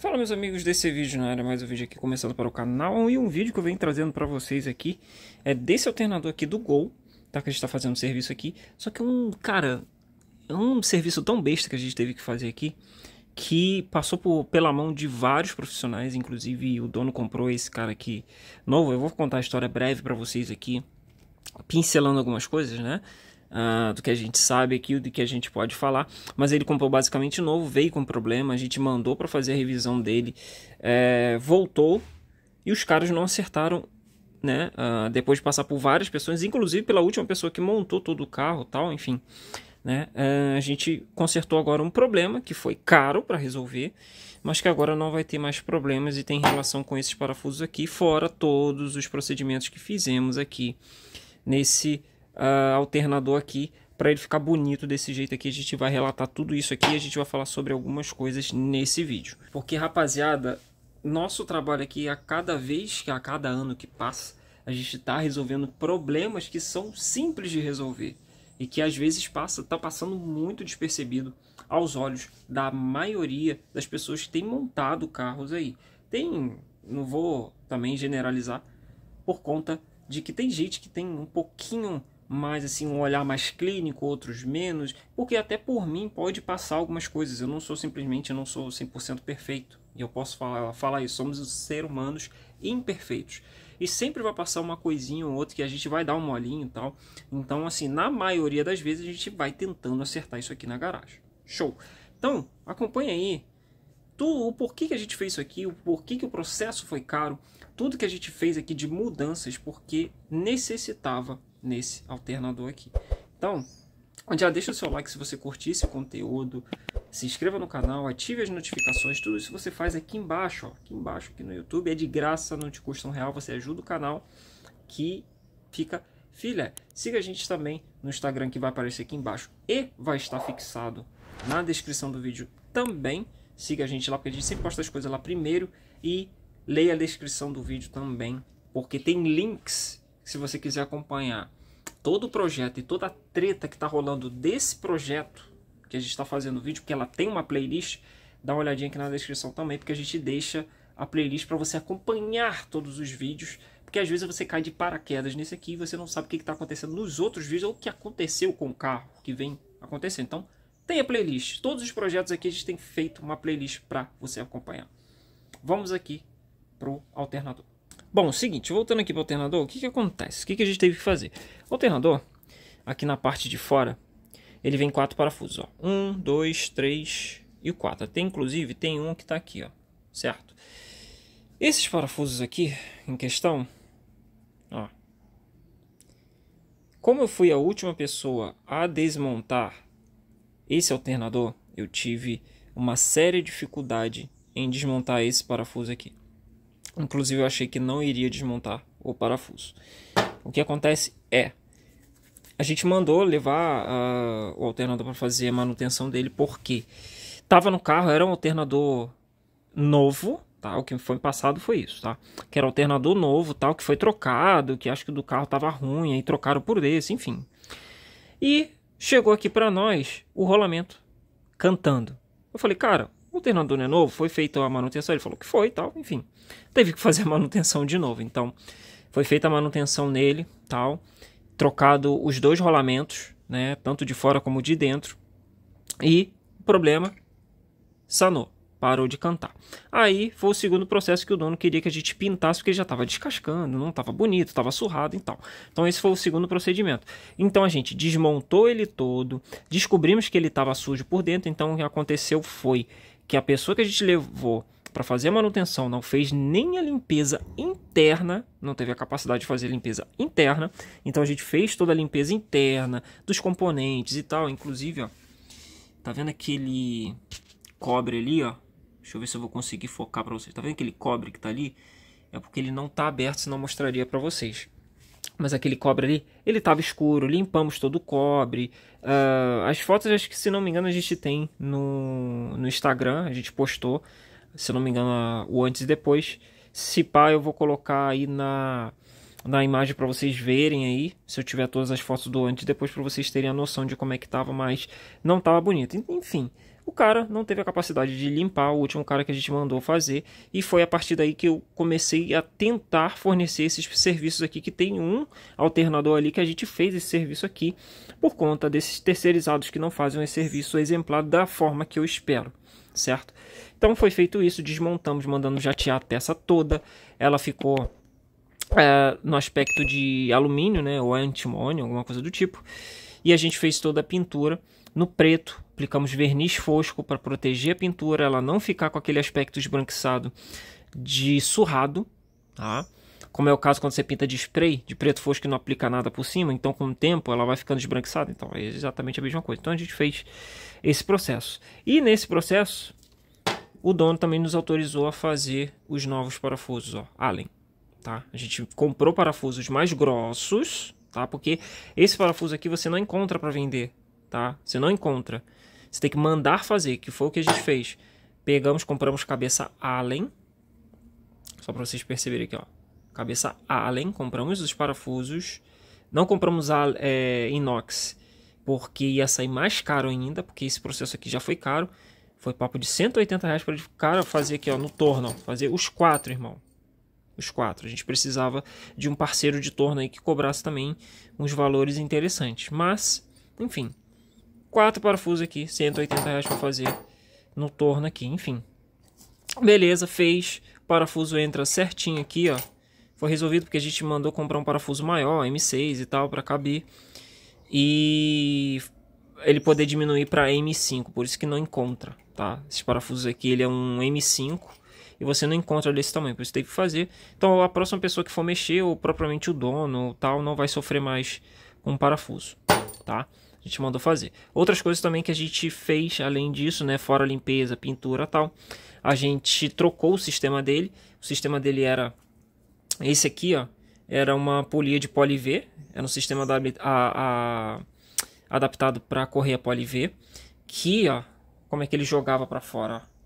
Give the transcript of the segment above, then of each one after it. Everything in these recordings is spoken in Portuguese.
Fala meus amigos desse vídeo, na área, mais um vídeo aqui começando para o canal e um vídeo que eu venho trazendo para vocês aqui é desse alternador aqui do Gol, tá? Que a gente está fazendo um serviço aqui, só que um, cara, é um serviço tão besta que a gente teve que fazer aqui que passou por, pela mão de vários profissionais, inclusive o dono comprou esse cara aqui novo, eu vou contar a história breve para vocês aqui, pincelando algumas coisas, né? Uh, do que a gente sabe aqui, do que a gente pode falar. Mas ele comprou basicamente novo, veio com problema, a gente mandou para fazer a revisão dele, é, voltou e os caras não acertaram, né? Uh, depois de passar por várias pessoas, inclusive pela última pessoa que montou todo o carro, tal, enfim. Né? Uh, a gente consertou agora um problema que foi caro para resolver, mas que agora não vai ter mais problemas e tem relação com esses parafusos aqui, fora todos os procedimentos que fizemos aqui nesse uh, alternador aqui para ele ficar bonito desse jeito aqui. A gente vai relatar tudo isso aqui e a gente vai falar sobre algumas coisas nesse vídeo. Porque, rapaziada, nosso trabalho aqui, a cada vez, que a cada ano que passa, a gente está resolvendo problemas que são simples de resolver e que às vezes passa, tá passando muito despercebido aos olhos da maioria das pessoas que tem montado carros aí. Tem, não vou também generalizar, por conta de que tem gente que tem um pouquinho mais assim um olhar mais clínico, outros menos, porque até por mim pode passar algumas coisas. Eu não sou simplesmente, eu não sou 100% perfeito. E eu posso falar, falar isso, somos os seres humanos imperfeitos. E sempre vai passar uma coisinha ou outra que a gente vai dar um molinho e tal. Então, assim, na maioria das vezes a gente vai tentando acertar isso aqui na garagem. Show. Então, acompanha aí tudo, o porquê que a gente fez isso aqui, o porquê que o processo foi caro, tudo que a gente fez aqui de mudanças, porque necessitava nesse alternador aqui. Então, já deixa o seu like se você curtir esse conteúdo, se inscreva no canal, ative as notificações, tudo isso você faz aqui embaixo, ó, aqui embaixo, aqui no YouTube, é de graça, não te custa um real, você ajuda o canal que fica filha. Siga a gente também no Instagram que vai aparecer aqui embaixo e vai estar fixado na descrição do vídeo também. Siga a gente lá, porque a gente sempre posta as coisas lá primeiro e leia a descrição do vídeo também, porque tem links se você quiser acompanhar todo o projeto e toda a treta que está rolando desse projeto que a gente está fazendo o vídeo, porque ela tem uma playlist, dá uma olhadinha aqui na descrição também, porque a gente deixa a playlist para você acompanhar todos os vídeos, porque às vezes você cai de paraquedas nesse aqui e você não sabe o que está acontecendo nos outros vídeos ou o que aconteceu com o carro que vem acontecendo. Então, tem a playlist. Todos os projetos aqui a gente tem feito uma playlist para você acompanhar. Vamos aqui para o alternador. Bom, seguinte, voltando aqui para o alternador, o que, que acontece? O que, que a gente teve que fazer? O alternador, aqui na parte de fora, ele vem quatro parafusos, ó. Um, dois, três e quatro. Até inclusive tem um que está aqui, ó. Certo? Esses parafusos aqui em questão, ó. Como eu fui a última pessoa a desmontar esse alternador, eu tive uma séria dificuldade em desmontar esse parafuso aqui. Inclusive eu achei que não iria desmontar o parafuso. O que acontece é, a gente mandou levar ah, o alternador para fazer a manutenção dele porque tava no carro, era um alternador novo, tá? O que foi passado foi isso, tá? Que era um alternador novo, tal, que foi trocado, que acho que o do carro tava ruim, aí trocaram por esse, enfim. E chegou aqui para nós o rolamento cantando. Eu falei, cara, o alternador não é novo, foi feita a manutenção, ele falou que foi e tal, enfim. Teve que fazer a manutenção de novo, então foi feita a manutenção nele, tal, trocado os dois rolamentos, né, tanto de fora como de dentro. E o problema sanou, parou de cantar. Aí foi o segundo processo que o dono queria que a gente pintasse porque já estava descascando, não estava bonito, estava surrado e tal. Então esse foi o segundo procedimento. Então a gente desmontou ele todo, descobrimos que ele estava sujo por dentro, então o que aconteceu foi que a pessoa que a gente levou para fazer a manutenção não fez nem a limpeza interna, não teve a capacidade de fazer a limpeza interna, então a gente fez toda a limpeza interna dos componentes e tal, inclusive, ó, tá vendo aquele cobre ali, ó? Deixa eu ver se eu vou conseguir focar para vocês. Tá vendo aquele cobre que tá ali? É porque ele não tá aberto, senão mostraria para vocês mas aquele cobre ali, ele estava escuro, limpamos todo o cobre. Uh, as fotos, acho que se não me engano, a gente tem no, no Instagram, a gente postou, se não me engano, o antes e depois. Se pá, eu vou colocar aí na, na imagem para vocês verem aí, se eu tiver todas as fotos do antes e depois, para vocês terem a noção de como é que estava, mas não estava bonito. Enfim, o cara não teve a capacidade de limpar o último cara que a gente mandou fazer, e foi a partir daí que eu comecei a tentar fornecer esses serviços aqui, que tem um alternador ali que a gente fez esse serviço aqui, por conta desses terceirizados que não fazem esse serviço exemplar da forma que eu espero, certo? Então foi feito isso, desmontamos, mandando jatear a peça toda, ela ficou é, no aspecto de alumínio, né, ou antimônio, alguma coisa do tipo. E a gente fez toda a pintura no preto, aplicamos verniz fosco para proteger a pintura, ela não ficar com aquele aspecto esbranquiçado de surrado, tá? Como é o caso quando você pinta de spray, de preto fosco e não aplica nada por cima, então com o tempo ela vai ficando esbranquiçada, então é exatamente a mesma coisa. Então a gente fez esse processo. E nesse processo, o dono também nos autorizou a fazer os novos parafusos, ó, Allen, tá? A gente comprou parafusos mais grossos, tá? Porque esse parafuso aqui você não encontra para vender, tá? Você não encontra. Você tem que mandar fazer, que foi o que a gente fez. Pegamos, compramos cabeça Allen. Só para vocês perceberem aqui, ó. Cabeça Allen, compramos os parafusos. Não compramos a, é, inox, porque ia sair mais caro ainda, porque esse processo aqui já foi caro. Foi papo de 180 reais para o cara fazer aqui, ó, no torno. Ó, fazer os quatro, irmão. Os quatro. A gente precisava de um parceiro de torno aí que cobrasse também uns valores interessantes. Mas, enfim, quatro parafusos aqui, 180 reais para fazer no torno aqui, enfim. Beleza, fez. O parafuso entra certinho aqui, ó. Foi resolvido porque a gente mandou comprar um parafuso maior, M6 e tal, para caber. E ele poder diminuir para M5, por isso que não encontra, tá? Esse parafuso aqui, ele é um M5 e você não encontra desse tamanho, por isso tem que fazer. Então a próxima pessoa que for mexer, ou propriamente o dono, ou tal, não vai sofrer mais com um parafuso, tá? a gente mandou fazer. Outras coisas também que a gente fez, além disso, né, fora limpeza, pintura tal, a gente trocou o sistema dele. O sistema dele era esse aqui, ó, era uma polia de poli V, era um sistema da, a, a, adaptado para correia poli V, que, ó, como é que ele jogava para fora, ó,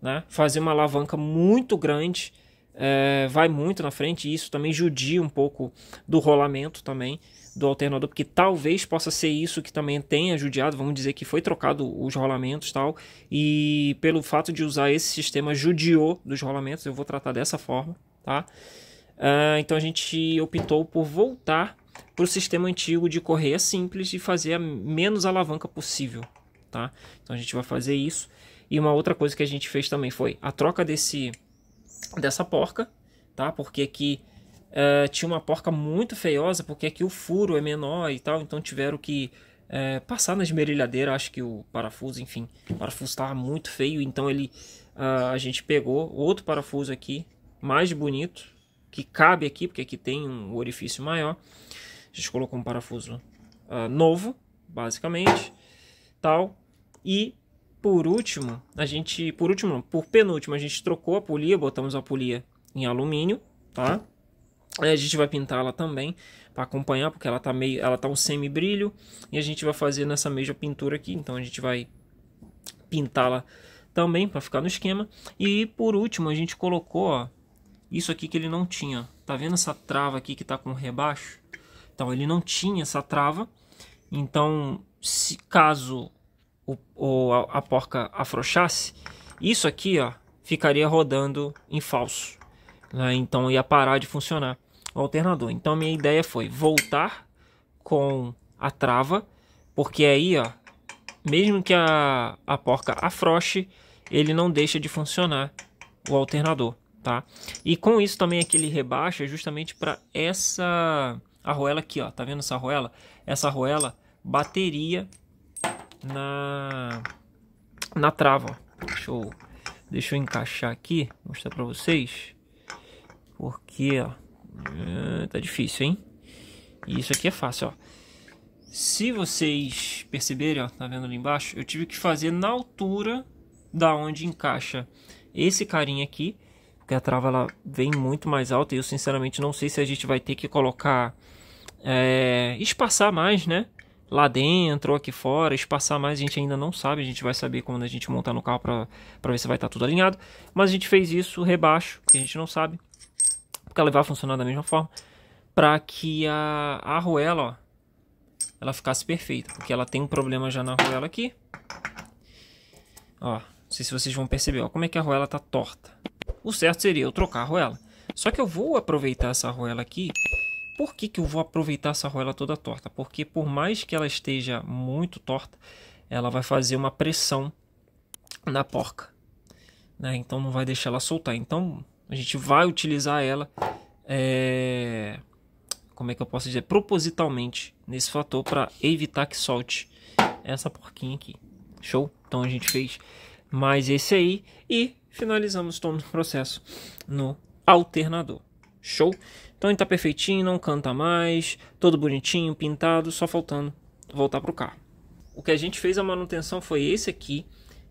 né? Fazia uma alavanca muito grande é, vai muito na frente e isso também judia um pouco do rolamento também do alternador, porque talvez possa ser isso que também tenha judiado, vamos dizer que foi trocado os rolamentos tal, e pelo fato de usar esse sistema judiou dos rolamentos, eu vou tratar dessa forma, tá? Uh, então a gente optou por voltar para o sistema antigo de correia simples e fazer a menos alavanca possível, tá? Então a gente vai fazer isso. E uma outra coisa que a gente fez também foi a troca desse dessa porca, tá? Porque aqui uh, tinha uma porca muito feiosa, porque aqui o furo é menor e tal, então tiveram que uh, passar na esmerilhadeira, acho que o parafuso, enfim, o parafuso estava muito feio, então ele uh, a gente pegou outro parafuso aqui, mais bonito, que cabe aqui, porque aqui tem um orifício maior. A gente colocou um parafuso ah, novo, basicamente, tal, e por último, a gente, por último, não, por penúltimo, a gente trocou a polia, botamos a polia em alumínio, tá? Aí a gente vai pintar ela também para acompanhar, porque ela tá meio, ela tá um semi brilho e a gente vai fazer nessa mesma pintura aqui, então a gente vai pintá-la também para ficar no esquema. E por último, a gente colocou, ó, isso aqui que ele não tinha. Tá vendo essa trava aqui que tá com rebaixo? Então ele não tinha essa trava. Então, se caso o, o, a, a porca afrouxasse, isso aqui ó, ficaria rodando em falso. Né? Então ia parar de funcionar o alternador. Então minha ideia foi voltar com a trava, porque aí ó, mesmo que a, a porca afroche, ele não deixa de funcionar o alternador. Tá? E com isso também aquele rebaixo rebaixa é justamente para essa arruela aqui, ó. Tá vendo essa arruela? Essa arruela bateria na, na trava. Deixa eu, deixa eu encaixar aqui, mostrar pra vocês. Porque, ó, eh, tá difícil, hein? E isso aqui é fácil, ó. Se vocês perceberem, ó, tá vendo ali embaixo? Eu tive que fazer na altura da onde encaixa esse carinha aqui. Porque a trava ela vem muito mais alta e eu sinceramente não sei se a gente vai ter que colocar... É, espaçar mais, né? lá dentro ou aqui fora, espaçar mais, a gente ainda não sabe, a gente vai saber quando a gente montar no carro para ver se vai estar tá tudo alinhado, mas a gente fez isso rebaixo, que a gente não sabe, porque ela vai funcionar da mesma forma, para que a, a arruela, ó, ela ficasse perfeita, porque ela tem um problema já na arruela aqui, ó, não sei se vocês vão perceber, ó, como é que a arruela tá torta. O certo seria eu trocar a arruela. Só que eu vou aproveitar essa arruela aqui por que, que eu vou aproveitar essa roela toda torta? Porque por mais que ela esteja muito torta, ela vai fazer uma pressão na porca. Né? Então não vai deixar ela soltar. Então a gente vai utilizar ela, é... como é que eu posso dizer, propositalmente nesse fator para evitar que solte essa porquinha aqui. Show? Então a gente fez mais esse aí e finalizamos todo o processo no alternador. Show? Então ele tá perfeitinho, não canta mais, todo bonitinho, pintado, só faltando voltar pro carro. O que a gente fez a manutenção foi esse aqui,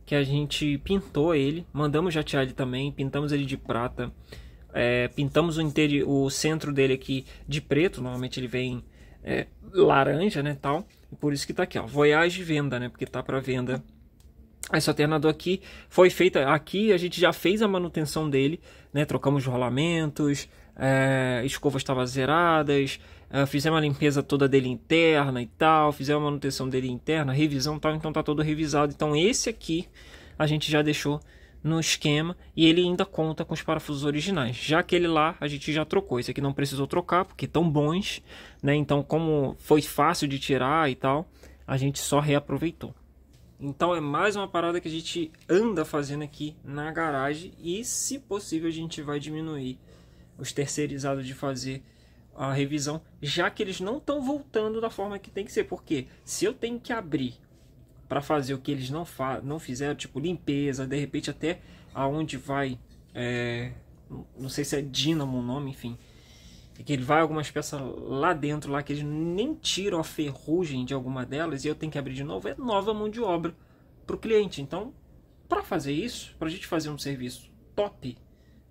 que a gente pintou ele, mandamos jatear ele também, pintamos ele de prata, é, pintamos o, o centro dele aqui de preto, normalmente ele vem é, laranja, né, tal, e por isso que tá aqui, ó, Voyage Venda, né, porque tá para venda esse alternador aqui foi feita aqui, a gente já fez a manutenção dele, né? Trocamos rolamentos, é, escovas estavam zeradas, é, fizemos a limpeza toda dele interna e tal, fizemos a manutenção dele interna, revisão e tal, então tá todo revisado. Então esse aqui a gente já deixou no esquema e ele ainda conta com os parafusos originais. Já aquele lá a gente já trocou, esse aqui não precisou trocar porque tão bons, né? Então como foi fácil de tirar e tal, a gente só reaproveitou. Então é mais uma parada que a gente anda fazendo aqui na garagem e se possível a gente vai diminuir os terceirizados de fazer a revisão, já que eles não estão voltando da forma que tem que ser. Porque se eu tenho que abrir para fazer o que eles não, fa não fizeram, tipo limpeza, de repente até aonde vai, é, não sei se é dínamo o nome, enfim, é que ele vai algumas peças lá dentro, lá que eles nem tiram a ferrugem de alguma delas e eu tenho que abrir de novo, é nova mão de obra para o cliente. Então, para fazer isso, para a gente fazer um serviço top,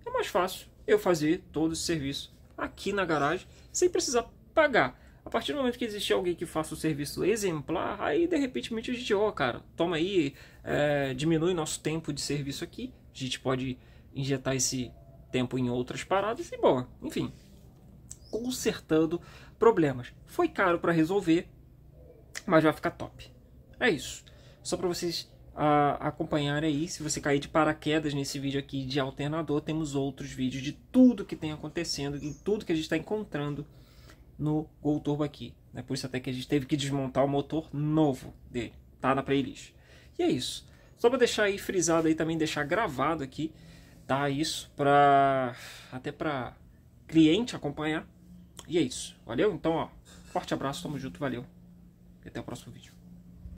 é mais fácil eu fazer todo esse serviço aqui na garagem sem precisar pagar. A partir do momento que existe alguém que faça o serviço exemplar, aí de repente a gente, ó, oh, cara, toma aí, é, diminui nosso tempo de serviço aqui. A gente pode injetar esse tempo em outras paradas e bom, enfim, consertando problemas. Foi caro para resolver, mas vai ficar top. É isso. Só para vocês a acompanhar aí. Se você cair de paraquedas nesse vídeo aqui de alternador, temos outros vídeos de tudo que tem acontecendo e tudo que a gente está encontrando no Gol Turbo aqui. Né? Por isso até que a gente teve que desmontar o motor novo dele. Tá na playlist. E é isso. Só para deixar aí frisado aí também, deixar gravado aqui, tá? Isso para até para cliente acompanhar. E é isso. Valeu? Então, ó, forte abraço, tamo junto, valeu. E até o próximo vídeo.